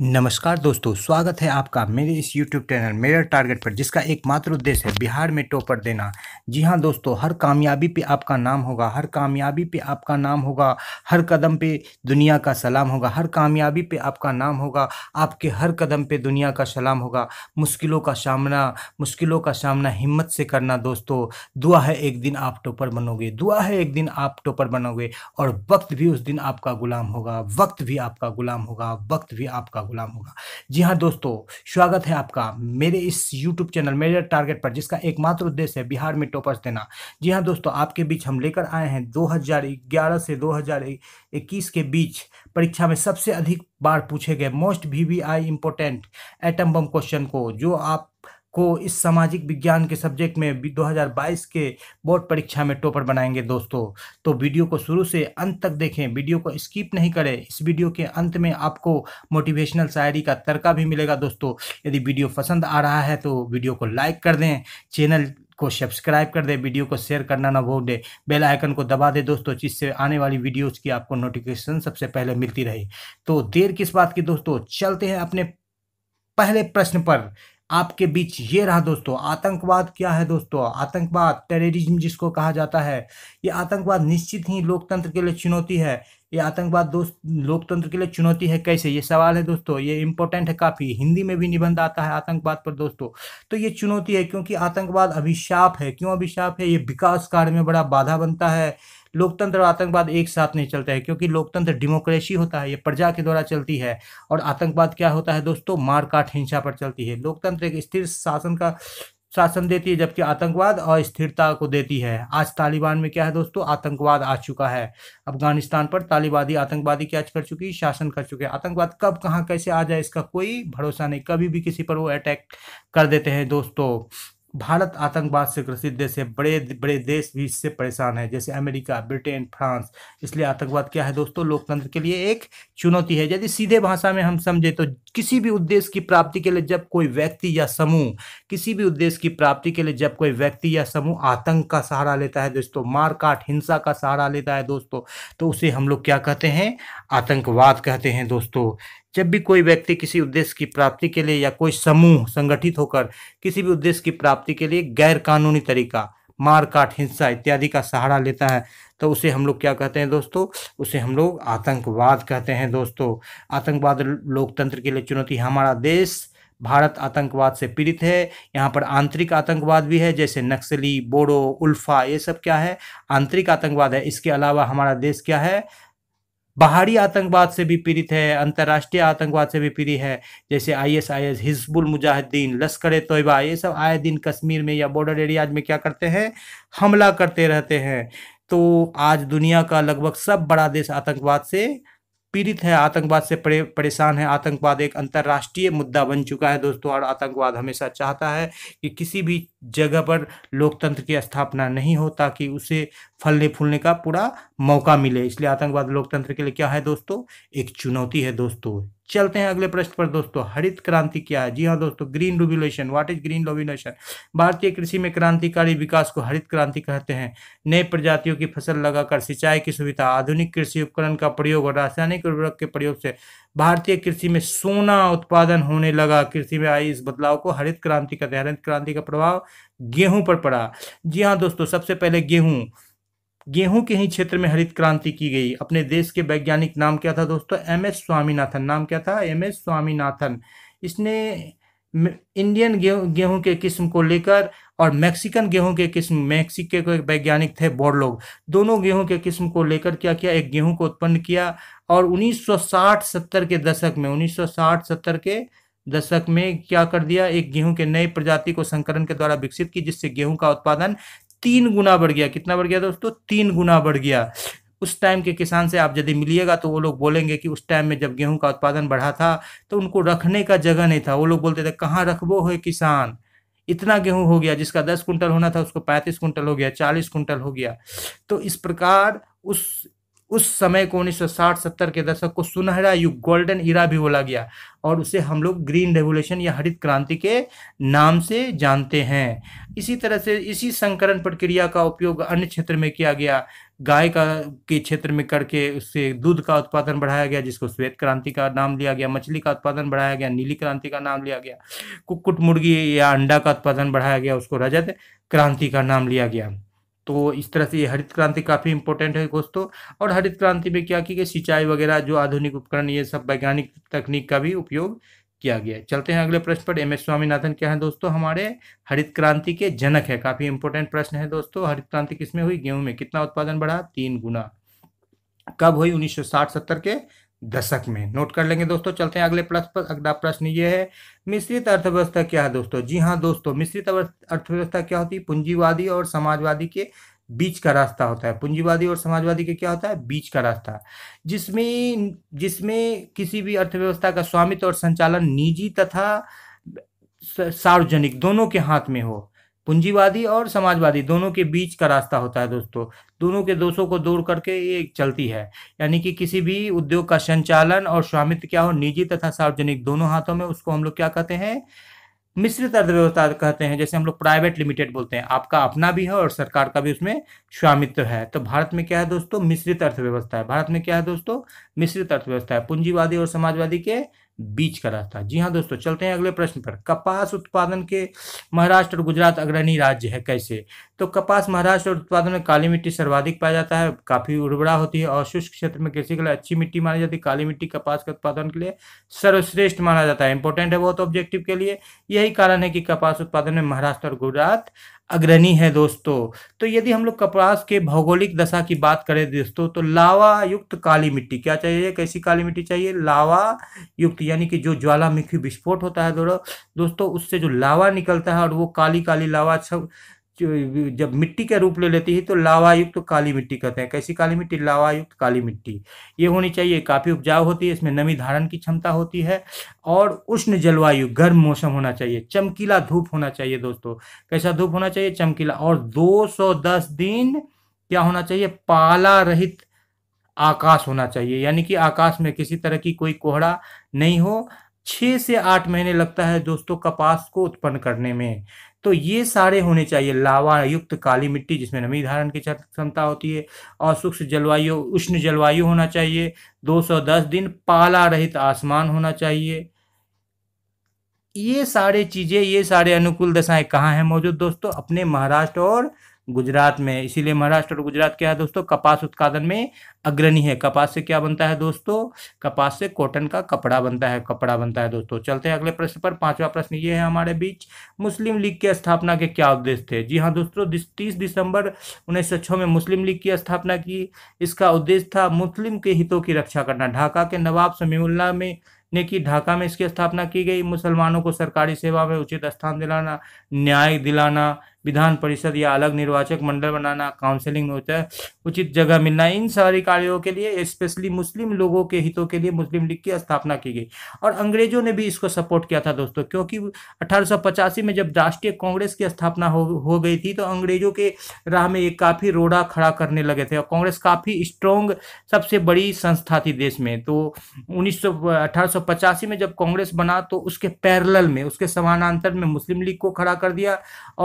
नमस्कार दोस्तों स्वागत है आपका मेरे इस यूट्यूब चैनल मेरा टारगेट पर जिसका एकमात्र उद्देश्य है बिहार में टोपर देना जी हाँ दोस्तों हर कामयाबी पे आपका नाम होगा हर कामयाबी पे आपका नाम होगा हर कदम पे दुनिया का सलाम होगा हर कामयाबी पे आपका नाम होगा आपके हर कदम पे दुनिया का सलाम होगा मुश्किलों का सामना मुश्किलों का सामना हिम्मत से करना दोस्तों दुआ है एक दिन आप टोपर बनोगे दुआ है एक दिन आप टोपर बनोगे और वक्त भी उस दिन आपका गुलाम होगा वक्त भी आपका गुलाम होगा वक्त भी आपका गुलाम होगा जी हाँ दोस्तों स्वागत है आपका मेरे इस यूट्यूब चैनल मेजर टारगेट पर जिसका एकमात्र उद्देश्य है बिहार में टॉपर्स देना जी हाँ दोस्तों आपके बीच हम लेकर आए हैं 2011 से 2021 के बीच परीक्षा में सबसे अधिक बार पूछे गए most V V I important atom bomb question को जो आप को इस सामाजिक विज्ञान के सब्जेक्ट में 2022 के बोर्ड परीक्षा में टॉपर बनाएंगे दोस्तों तो वीडियो को शुरू से अंत तक देखें वीडियो को स्किप नहीं करें इस वीडियो के अंत में आपको मोटिवेशनल शायरी का तड़का भी मिलेगा दोस्तों यदि वीडियो पसंद आ रहा है तो वीडियो को लाइक कर दें चैनल को सब्सक्राइब कर दे वीडियो को शेयर करना ना भूलें बेल आइकन को दबा दे दोस्तों जिससे आने वाली वीडियोज़ की आपको नोटिफिकेशन सबसे पहले मिलती रहे तो देर किस बात की दोस्तों चलते हैं अपने पहले प्रश्न पर आपके बीच ये रहा दोस्तों आतंकवाद क्या है दोस्तों आतंकवाद टेररिज्म जिसको कहा जाता है ये आतंकवाद निश्चित ही लोकतंत्र के लिए चुनौती है ये आतंकवाद दोस्त लोकतंत्र के लिए चुनौती है कैसे ये सवाल है दोस्तों ये इंपॉर्टेंट है काफ़ी हिंदी में भी निबंध आता है आतंकवाद पर दोस्तों तो ये चुनौती है क्योंकि आतंकवाद अभिशाप है क्यों अभिशाप है ये विकास कार्य में बड़ा बाधा बनता है लोकतंत्र और आतंकवाद एक साथ नहीं चलते हैं क्योंकि लोकतंत्र डेमोक्रेसी होता है ये प्रजा के द्वारा चलती है और आतंकवाद क्या होता है दोस्तों मारकाट हिंसा पर चलती है लोकतंत्र एक स्थिर शासन का शासन देती है जबकि आतंकवाद अस्थिरता को देती है आज तालिबान में क्या है दोस्तों आतंकवाद आ चुका है अफगानिस्तान पर तालिबादी आतंकवादी क्या कर चुकी शासन कर चुके हैं आतंकवाद कब कहाँ कैसे आ जाए इसका कोई भरोसा नहीं कभी भी किसी पर वो अटैक कर देते हैं दोस्तों भारत आतंकवाद से ग्रसित देश है बड़े बड़े देश भी इससे परेशान है जैसे अमेरिका ब्रिटेन फ्रांस इसलिए आतंकवाद क्या है दोस्तों लोकतंत्र के लिए एक चुनौती है यदि सीधे भाषा में हम समझे तो किसी भी उद्देश्य की प्राप्ति के लिए जब कोई व्यक्ति या समूह किसी भी उद्देश्य की प्राप्ति के लिए जब कोई व्यक्ति या समूह आतंक का सहारा लेता है दोस्तों मारकाट हिंसा का सहारा लेता है दोस्तों तो उसे हम लोग क्या कहते हैं आतंकवाद कहते हैं दोस्तों जब भी कोई व्यक्ति किसी उद्देश्य की प्राप्ति के लिए या कोई समूह संगठित होकर किसी भी उद्देश्य की प्राप्ति के लिए गैर कानूनी तरीका मारकाट हिंसा इत्यादि का सहारा लेता है तो उसे हम लोग क्या कहते हैं दोस्तों उसे हम लोग आतंकवाद कहते हैं दोस्तों आतंकवाद लोकतंत्र के लिए चुनौती हमारा देश भारत आतंकवाद से पीड़ित है यहाँ पर आंतरिक आतंकवाद भी है जैसे नक्सली बोडो उल्फा ये सब क्या है आंतरिक आतंकवाद है इसके अलावा हमारा देश क्या है बाहरी आतंकवाद से भी पीड़ित है अंतर्राष्ट्रीय आतंकवाद से भी पीड़ित है जैसे I S I S Hizbul Mujahideen Lashkar Toiba ये सब आए दिन कश्मीर में या बॉर्डर एरियाज में क्या करते हैं हमला करते रहते हैं तो आज दुनिया का लगभग सब बड़ा देश आतंकवाद से पीड़ित है आतंकवाद से परे परेशान है आतंकवाद एक अंतर्राष्ट्रीय मुद्दा बन चुका है दोस्तों और आतंकवाद हमेशा चाहता है कि किसी भी जगह पर लोकतंत्र की स्थापना नहीं हो ताकि उसे फलने फूलने का पूरा मौका मिले इसलिए आतंकवाद लोकतंत्र के लिए क्या है दोस्तों एक चुनौती है दोस्तों चलते हैं अगले प्रश्न पर दोस्तों हरित क्रांति क्या है जी हाँ दोस्तों green revolution what is green revolution भारतीय कृषि में क्रांतिकारी विकास को हरित क्रांति कहते हैं नए प्रजातियों की फसल लगाकर सिंचाई की सुविधा आधुनिक कृषि उपकरण का प्रयोग और रासायनिक उर्वरक के प्रयोग से भारतीय कृषि में सोना उत्पादन होने लगा कृषि में आई इस बदलाव को हरित क्रांति कहते हैं हरित क्रांति का प्रभाव गेहूं पर पड़ा जी हाँ दोस्तों सबसे पहले गेहूं गेहूं के ही क्षेत्र में हरित क्रांति की गई अपने देश के वैज्ञानिक नाम क्या था दोस्तों एम एस स्वामीनाथन नाम क्या था एम एस स्वामीनाथन इसने इंडियन गेहूं के किस्म को लेकर और मैक्सिकन गेहूं के किस्म मैक्सिके के वैज्ञानिक थे बोरलोग दोनों गेहूं के किस्म को लेकर क्या किया एक गेहूं को उत्पन्न किया और 1960-70 के दशक में 1960-70 के दशक में क्या कर दिया एक गेहूं के नए प्रजाति को संकरण के द्वारा विकसित की जिससे गेहूं का उत्पादन तीन गुना बढ़ गया कितना बढ़ गया दोस्तों तीन गुना बढ़ गया उस टाइम के किसान से आप यदि मिलिएगा तो वो लोग बोलेंगे कि उस टाइम में जब गेहूं का उत्पादन बढ़ा था तो उनको रखने का जगह नहीं था वो लोग बोलते थे कहाँ रखबो है किसान इतना गेहूं हो गया जिसका दस कुंटल होना था उसको पैंतीस कुंटल हो गया चालीस कुंटल हो गया तो इस प्रकार उस उस समय को 1960-70 के दशक को सुनहरा युग गोल्डन इरा भी बोला गया और उसे हम लोग ग्रीन रेवोल्यूशन या हरित क्रांति के नाम से जानते हैं इसी तरह से इसी संकरण प्रक्रिया का उपयोग अन्य क्षेत्र में किया गया गाय का के क्षेत्र में करके उससे दूध का उत्पादन बढ़ाया गया जिसको श्वेत क्रांति का नाम लिया गया मछली का उत्पादन बढ़ाया गया नीली क्रांति का नाम लिया गया कुक्कुट मुर्गी या अंडा का उत्पादन बढ़ाया गया उसको रजत क्रांति का नाम लिया गया तो इस तरह से ये हरित क्रांति काफ़ी इंपॉर्टेंट है दोस्तों और हरित क्रांति में क्या की गई सिंचाई वगैरह जो आधुनिक उपकरण ये सब वैज्ञानिक तकनीक का भी उपयोग किया गया चलते हैं अगले प्रश्न पर एम एस स्वामीनाथन क्या है दोस्तों हमारे हरित क्रांति के जनक है काफ़ी इंपॉर्टेंट प्रश्न है दोस्तों हरित क्रांति किसमें हुई गेहूं में कितना उत्पादन बढ़ा तीन गुना कब हुई 1960-70 के दशक में नोट कर लेंगे दोस्तों चलते हैं अगले प्रश्न पर अगला प्रश्न ये है मिश्रित अर्थव्यवस्था क्या है दोस्तों जी हाँ दोस्तों मिश्रित अर्थव्यवस्था क्या होती है पूंजीवादी और समाजवादी के बीच का रास्ता होता है पूंजीवादी और समाजवादी के क्या होता है बीच का रास्ता जिसमें जिसमें किसी भी अर्थव्यवस्था का स्वामित्व और संचालन निजी तथा सार्वजनिक दोनों के हाथ में हो पूंजीवादी और समाजवादी दोनों के बीच का रास्ता होता है दोस्तों दोनों के दोषों को दूर करके ये चलती है यानी कि किसी भी उद्योग का संचालन और स्वामित्व क्या हो निजी तथा सार्वजनिक दोनों हाथों में उसको हम लोग क्या कहते हैं मिश्रित अर्थव्यवस्था कहते हैं जैसे हम लोग प्राइवेट लिमिटेड बोलते हैं आपका अपना भी है और सरकार का भी उसमें स्वामित्व है तो भारत में क्या है दोस्तों मिश्रित अर्थव्यवस्था है भारत में क्या है दोस्तों मिश्रित अर्थव्यवस्था है पूंजीवादी और समाजवादी के बीच का रास्ता जी हाँ दोस्तों चलते हैं अगले प्रश्न पर कपास उत्पादन के महाराष्ट्र और गुजरात अग्रणी राज्य है कैसे तो कपास महाराष्ट्र और उत्पादन में काली मिट्टी सर्वाधिक पाया जाता है काफ़ी उर्वरा होती है और शुष्क क्षेत्र में कृषि के लिए अच्छी मिट्टी मानी जाती है काली मिट्टी कपास के उत्पादन के लिए सर्वश्रेष्ठ माना जाता है इंपॉर्टेंट है बहुत ऑब्जेक्टिव के लिए यही कारण है कि कपास उत्पादन में महाराष्ट्र और गुजरात अग्रणी है दोस्तों तो यदि हम लोग कपास के भौगोलिक दशा की बात करें दोस्तों तो लावा युक्त काली मिट्टी क्या चाहिए कैसी काली मिट्टी चाहिए लावा युक्त यानी कि जो ज्वालामुखी विस्फोट होता है दोस्तों उससे जो लावा निकलता है और वो काली काली लावा जब मिट्टी का रूप ले लेती है तो लावायुक्त तो काली मिट्टी कहते हैं कैसी काली मिट्टी लावायुक्त तो काली मिट्टी ये होनी चाहिए काफ़ी उपजाऊ होती है इसमें नमी धारण की क्षमता होती है और उष्ण जलवायु गर्म मौसम होना चाहिए चमकीला धूप होना चाहिए दोस्तों कैसा धूप होना चाहिए चमकीला और 210 दिन क्या होना चाहिए पाला रहित आकाश होना चाहिए यानी कि आकाश में किसी तरह की कोई कोहरा नहीं हो छः से आठ महीने लगता है दोस्तों कपास को उत्पन्न करने में तो ये सारे होने चाहिए लावा युक्त काली मिट्टी जिसमें नमी धारण की क्षमता होती है और सूक्ष्म जलवायु उष्ण जलवायु होना चाहिए 210 दिन पाला रहित आसमान होना चाहिए ये सारे चीज़ें ये सारे अनुकूल दशाएं कहाँ हैं मौजूद दोस्तों अपने महाराष्ट्र और गुजरात में इसीलिए महाराष्ट्र और गुजरात क्या है दोस्तों कपास उत्पादन में अग्रणी है कपास से क्या बनता है दोस्तों कपास से कॉटन का कपड़ा बनता है कपड़ा बनता है दोस्तों चलते हैं अगले प्रश्न पर पांचवा प्रश्न ये है हमारे बीच मुस्लिम लीग की स्थापना के क्या उद्देश्य थे जी हाँ दोस्तों तीस दिसंबर उन्नीस में मुस्लिम लीग की स्थापना की इसका उद्देश्य था मुस्लिम के हितों की रक्षा करना ढाका के नवाब समीउल्ला में ने की ढाका में इसकी स्थापना की गई मुसलमानों को सरकारी सेवा में उचित स्थान दिलाना न्याय दिलाना विधान परिषद या अलग निर्वाचक मंडल बनाना काउंसलिंग में होता है उचित जगह मिलना इन सारी कार्यों के लिए स्पेशली मुस्लिम लोगों के हितों के लिए मुस्लिम लीग की स्थापना की गई और अंग्रेजों ने भी इसको सपोर्ट किया था दोस्तों क्योंकि अठारह में जब राष्ट्रीय कांग्रेस की स्थापना हो, हो गई थी तो अंग्रेजों के राह में एक काफ़ी रोड़ा खड़ा करने लगे थे और कांग्रेस काफ़ी स्ट्रॉन्ग सबसे बड़ी संस्था थी देश में तो उन्नीस सौ में जब कांग्रेस बना तो उसके पैरल में उसके समानांतर में मुस्लिम लीग को खड़ा कर दिया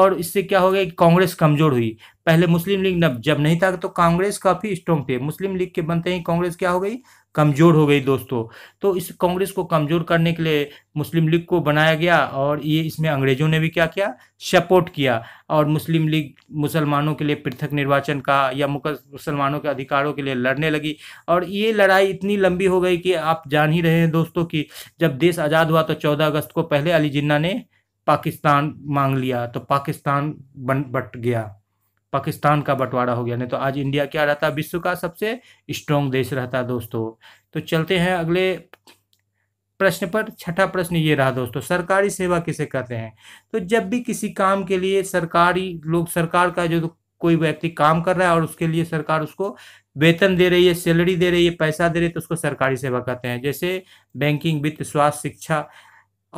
और इससे इससे क्या हो गया कि कांग्रेस कमजोर हुई पहले मुस्लिम लीग जब नहीं था तो कांग्रेस काफी स्ट्रांग थे मुस्लिम लीग के बनते ही कांग्रेस क्या हो गई कमजोर हो गई दोस्तों तो इस कांग्रेस को कमजोर करने के लिए मुस्लिम लीग को बनाया गया और ये इसमें अंग्रेजों ने भी क्या किया सपोर्ट किया और मुस्लिम लीग मुसलमानों के लिए पृथक निर्वाचन का या मुसलमानों के अधिकारों के लिए लड़ने लगी और ये लड़ाई इतनी लंबी हो गई कि आप जान ही रहे हैं दोस्तों कि जब देश आज़ाद हुआ तो चौदह अगस्त को पहले अली जिन्ना ने पाकिस्तान मांग लिया तो पाकिस्तान बन बट गया पाकिस्तान का बंटवारा हो गया नहीं तो आज इंडिया क्या रहता विश्व का सबसे स्ट्रॉन्ग देश रहता दोस्तों तो चलते हैं अगले प्रश्न पर छठा प्रश्न ये रहा दोस्तों सरकारी सेवा किसे कहते हैं तो जब भी किसी काम के लिए सरकारी लोग सरकार का जो कोई व्यक्ति काम कर रहा है और उसके लिए सरकार उसको वेतन दे रही है सैलरी दे रही है पैसा दे रही है तो उसको सरकारी सेवा कहते हैं जैसे बैंकिंग वित्त स्वास्थ्य शिक्षा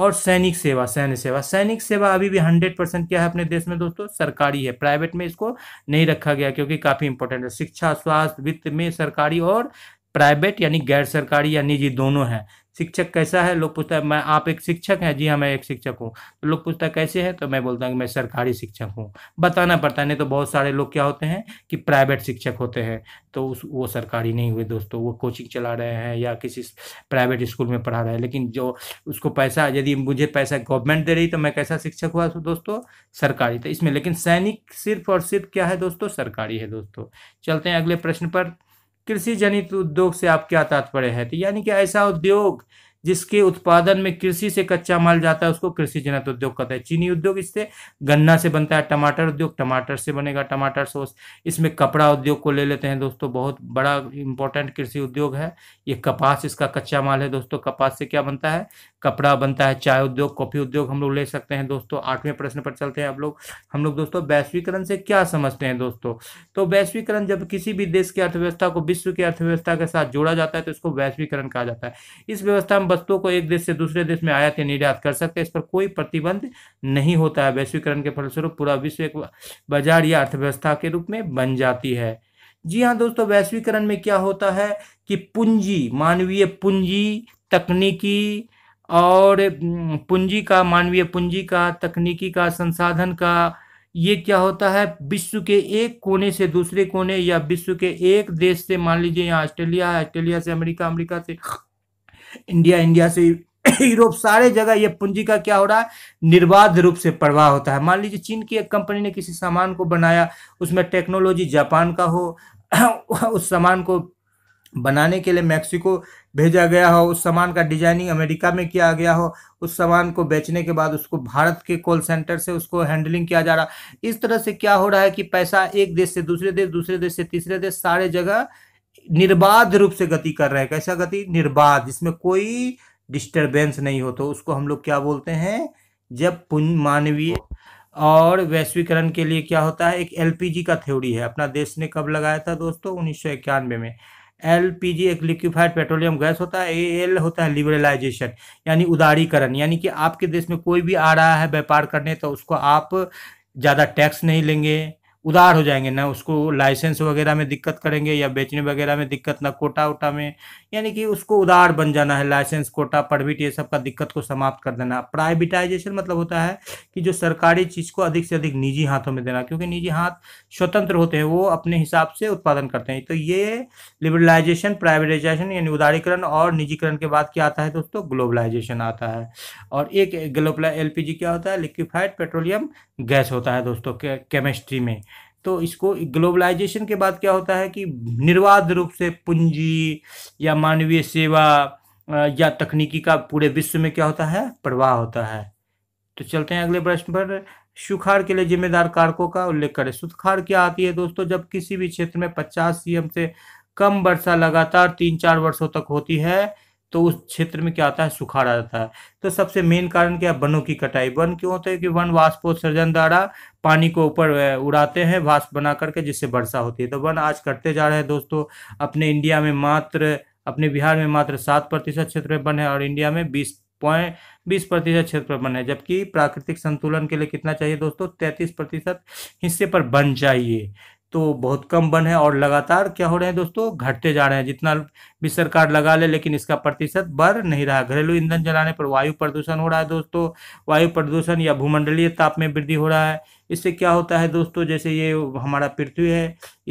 और सैनिक सेवा सैन्य सेवा सैनिक सेवा अभी भी हंड्रेड परसेंट क्या है अपने देश में दोस्तों सरकारी है प्राइवेट में इसको नहीं रखा गया क्योंकि काफ़ी इंपॉर्टेंट है शिक्षा स्वास्थ्य वित्त में सरकारी और प्राइवेट यानी गैर सरकारी या निजी दोनों हैं शिक्षक कैसा है लोग पूछता है मैं आप एक शिक्षक हैं जी हाँ मैं एक शिक्षक हूँ तो लोग पूछता है कैसे हैं तो मैं बोलता हूँ कि मैं सरकारी शिक्षक हूँ बताना पड़ता है नहीं तो बहुत सारे लोग क्या होते हैं कि प्राइवेट शिक्षक होते हैं तो उस वो सरकारी नहीं हुए दोस्तों वो कोचिंग चला रहे हैं या किसी प्राइवेट स्कूल में पढ़ा रहे हैं लेकिन जो उसको पैसा यदि मुझे पैसा गवर्नमेंट दे रही तो मैं कैसा शिक्षक हुआ दोस्तों सरकारी तो इसमें लेकिन सैनिक सिर्फ और सिर्फ क्या है दोस्तों सरकारी है दोस्तों चलते हैं अगले प्रश्न पर कृषि जनित उद्योग से आप क्या तात्पर्य है तो यानी कि ऐसा उद्योग जिसके उत्पादन में कृषि से कच्चा माल जाता है उसको कृषि जनित उद्योग कहता है चीनी उद्योग इससे गन्ना से बनता है टमाटर उद्योग टमाटर से बनेगा टमाटर सॉस इसमें कपड़ा उद्योग को ले लेते हैं दोस्तों बहुत बड़ा इंपॉर्टेंट कृषि उद्योग है ये कपास इसका कच्चा माल है दोस्तों कपास से क्या बनता है कपड़ा बनता है चाय उद्योग कॉफी उद्योग हम लोग ले सकते हैं दोस्तों आठवें प्रश्न पर चलते हैं आप लोग हम लोग दोस्तों वैश्वीकरण से क्या समझते हैं दोस्तों तो वैश्वीकरण जब किसी भी देश की अर्थव्यवस्था को विश्व की अर्थव्यवस्था के साथ जोड़ा जाता है तो इसको वैश्वीकरण कहा जाता है इस व्यवस्था में वस्तुओं को एक देश से दूसरे देश में आयात या निर्यात कर सकते हैं इस पर कोई प्रतिबंध नहीं होता है वैश्वीकरण के फलस्वरूप पूरा विश्व एक बाजार या अर्थव्यवस्था के रूप में बन जाती है जी हाँ दोस्तों वैश्वीकरण में क्या होता है कि पूंजी मानवीय पूंजी तकनीकी और हम्म, पूंजी का मानवीय पूंजी का तकनीकी का संसाधन का ये क्या होता है विश्व के एक कोने से दूसरे कोने या विश्व के एक देश से मान लीजिए यहाँ ऑस्ट्रेलिया है ऑस्ट्रेलिया से अमेरिका अमेरिका से इंडिया इंडिया से यूरोप सारे जगह ये पूंजी का क्या हो रहा है निर्बाध रूप से प्रवाह होता है मान लीजिए चीन की एक कंपनी ने किसी सामान को बनाया उसमें टेक्नोलॉजी जापान का हो उस सामान को बनाने के लिए मैक्सिको भेजा गया हो उस सामान का डिजाइनिंग अमेरिका में किया गया हो उस सामान को बेचने के बाद उसको भारत के कॉल सेंटर से उसको हैंडलिंग किया जा रहा इस तरह से क्या हो रहा है कि पैसा एक देश से दूसरे देश दूसरे देश से तीसरे देश सारे जगह निर्बाध रूप से गति कर रहा है कैसा गति निर्बाध जिसमें कोई डिस्टरबेंस नहीं हो तो उसको हम लोग क्या बोलते हैं जब पुन मानवीय और वैश्वीकरण के लिए क्या होता है एक एलपीजी का थ्योरी है अपना देश ने कब लगाया था दोस्तों उन्नीस में एलपीजी एक लिक्विफाइड पेट्रोलियम गैस होता है ए एल होता है लिबरलाइजेशन यानी उदारीकरण यानी कि आपके देश में कोई भी आ रहा है व्यापार करने तो उसको आप ज़्यादा टैक्स नहीं लेंगे उदार हो जाएंगे ना उसको लाइसेंस वगैरह में दिक्कत करेंगे या बेचने वगैरह में दिक्कत ना कोटा उटा में यानी कि उसको उदार बन जाना है लाइसेंस कोटा परमिट ये सब का दिक्कत को समाप्त कर देना प्राइवेटाइजेशन मतलब होता है कि जो सरकारी चीज़ को अधिक से अधिक निजी हाथों में देना क्योंकि निजी हाथ स्वतंत्र होते हैं वो अपने हिसाब से उत्पादन करते हैं तो ये लिबरलाइजेशन प्राइवेटाइजेशन यानी उदारीकरण और निजीकरण के बाद क्या आता है दोस्तों ग्लोबलाइजेशन आता है और एक ग्लोबला एल क्या होता है लिक्विफाइड पेट्रोलियम गैस होता है दोस्तों केमिस्ट्री में तो इसको ग्लोबलाइजेशन के बाद क्या होता है कि निर्वाध रूप से पूंजी या मानवीय सेवा या तकनीकी का पूरे विश्व में क्या होता है प्रवाह होता है तो चलते हैं अगले प्रश्न पर सुखाड़ के लिए जिम्मेदार कारकों का उल्लेख करें सुखाड़ क्या आती है दोस्तों जब किसी भी क्षेत्र में पचास सीएम से कम वर्षा लगातार तीन चार वर्षों तक होती है तो उस क्षेत्र में क्या आता है सुखाड़ जाता है तो सबसे मेन कारण क्या वनों की कटाई वन क्यों होता है कि वन वाष्पोत्सर्जन द्वारा पानी को ऊपर उड़ाते हैं वाष्प बना करके जिससे वर्षा होती है तो वन आज कटते जा रहे हैं दोस्तों अपने इंडिया में मात्र अपने बिहार में मात्र सात प्रतिशत क्षेत्र में वन है और इंडिया में बीस पॉइंट बीस प्रतिशत क्षेत्र पर बने जबकि प्राकृतिक संतुलन के लिए कितना चाहिए दोस्तों तैंतीस प्रतिशत हिस्से पर बन चाहिए तो बहुत कम बन है और लगातार क्या हो रहे हैं दोस्तों घटते जा रहे हैं जितना भी सरकार लगा ले लेकिन इसका प्रतिशत बढ़ नहीं रहा घरेलू ईंधन जलाने पर वायु प्रदूषण हो रहा है दोस्तों वायु प्रदूषण या भूमंडलीय ताप में वृद्धि हो रहा है इससे क्या होता है दोस्तों जैसे ये हमारा पृथ्वी है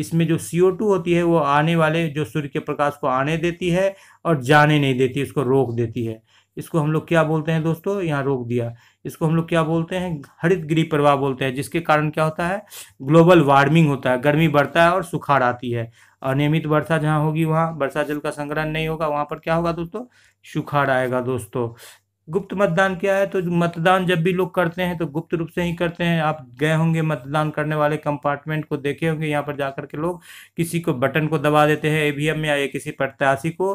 इसमें जो सी होती है वो आने वाले जो सूर्य के प्रकाश को आने देती है और जाने नहीं देती उसको रोक देती है इसको हम लोग क्या बोलते हैं दोस्तों यहाँ रोक दिया इसको हम लोग क्या बोलते हैं हरित गृह प्रवाह बोलते हैं जिसके कारण क्या होता है ग्लोबल वार्मिंग होता है गर्मी बढ़ता है और सुखाड़ आती है अनियमित वर्षा जहाँ होगी वहाँ वर्षा जल का संग्रहण नहीं होगा वहाँ पर क्या होगा दोस्तों सुखाड़ आएगा दोस्तों गुप्त मतदान क्या है तो मतदान जब भी लोग करते हैं तो गुप्त रूप से ही करते हैं आप गए होंगे मतदान करने वाले कंपार्टमेंट को देखे होंगे यहाँ पर जाकर के लोग किसी को बटन को दबा देते हैं ईवीएम या किसी प्रत्याशी को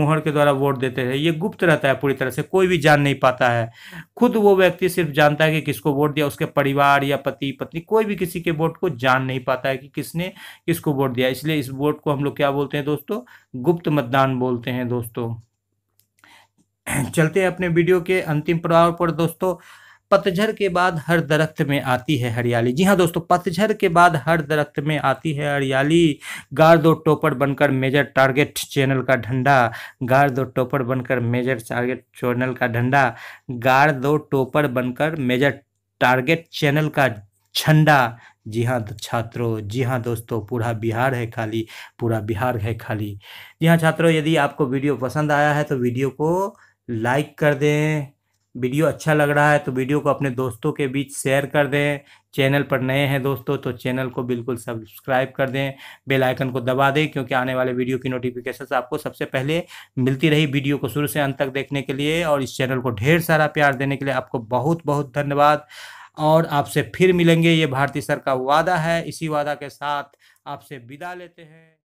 मुहर के द्वारा वोट देते हैं ये गुप्त रहता है पूरी तरह से कोई भी जान नहीं पाता है खुद वो व्यक्ति सिर्फ जानता है कि किसको वोट दिया उसके परिवार या पति पत्नी कोई भी किसी के वोट को जान नहीं पाता है कि किसने किसको वोट दिया इसलिए इस वोट को हम लोग क्या बोलते हैं दोस्तों गुप्त मतदान बोलते हैं दोस्तों चलते हैं अपने वीडियो के अंतिम प्रभाव पर दोस्तों पतझर के बाद हर दरख्त में आती है हरियाली जी हाँ दोस्तों पतझर के बाद हर दरख्त में आती है हरियाली गार दो टोपर बनकर मेजर टारगेट चैनल का ढंडा गार दो टोपर बनकर मेजर टारगेट चैनल का ढंडा गार दो टोपर बनकर मेजर टारगेट चैनल का झंडा जी हाँ छात्रों जी हाँ दोस्तों पूरा बिहार है खाली पूरा बिहार है खाली जी हाँ छात्रों यदि आपको वीडियो पसंद आया है तो वीडियो को लाइक कर दें वीडियो अच्छा लग रहा है तो वीडियो को अपने दोस्तों के बीच शेयर कर दें चैनल पर नए हैं दोस्तों तो चैनल को बिल्कुल सब्सक्राइब कर दें बेल आइकन को दबा दें क्योंकि आने वाले वीडियो की नोटिफिकेशन आपको सबसे पहले मिलती रही वीडियो को शुरू से अंत तक देखने के लिए और इस चैनल को ढेर सारा प्यार देने के लिए आपको बहुत बहुत धन्यवाद और आपसे फिर मिलेंगे ये भारतीय सर का वादा है इसी वादा के साथ आपसे विदा लेते हैं